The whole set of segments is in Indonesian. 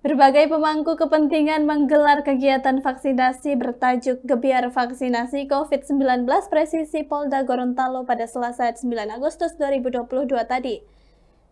Berbagai pemangku kepentingan menggelar kegiatan vaksinasi bertajuk Gebiar Vaksinasi COVID-19 Presisi Polda Gorontalo pada Selasa 9 Agustus 2022 tadi.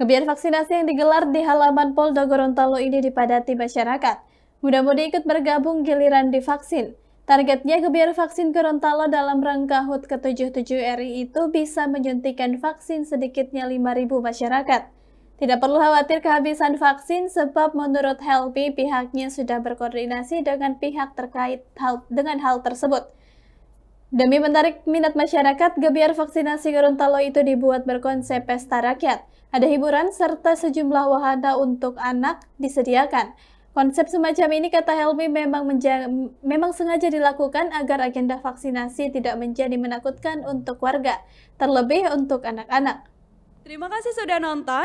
Gebiar vaksinasi yang digelar di halaman Polda Gorontalo ini dipadati masyarakat. Mudah-mudahan ikut bergabung giliran divaksin. Targetnya gebiar vaksin Gorontalo dalam rangka HUT ke-77 RI itu bisa menyuntikkan vaksin sedikitnya 5.000 masyarakat. Tidak perlu khawatir kehabisan vaksin sebab menurut Helpi pihaknya sudah berkoordinasi dengan pihak terkait hal, dengan hal tersebut. Demi menarik minat masyarakat, gebiar vaksinasi Gorontalo itu dibuat berkonsep pesta rakyat. Ada hiburan serta sejumlah wahana untuk anak disediakan. Konsep semacam ini kata Helmi memang memang sengaja dilakukan agar agenda vaksinasi tidak menjadi menakutkan untuk warga, terlebih untuk anak-anak. Terima kasih sudah nonton.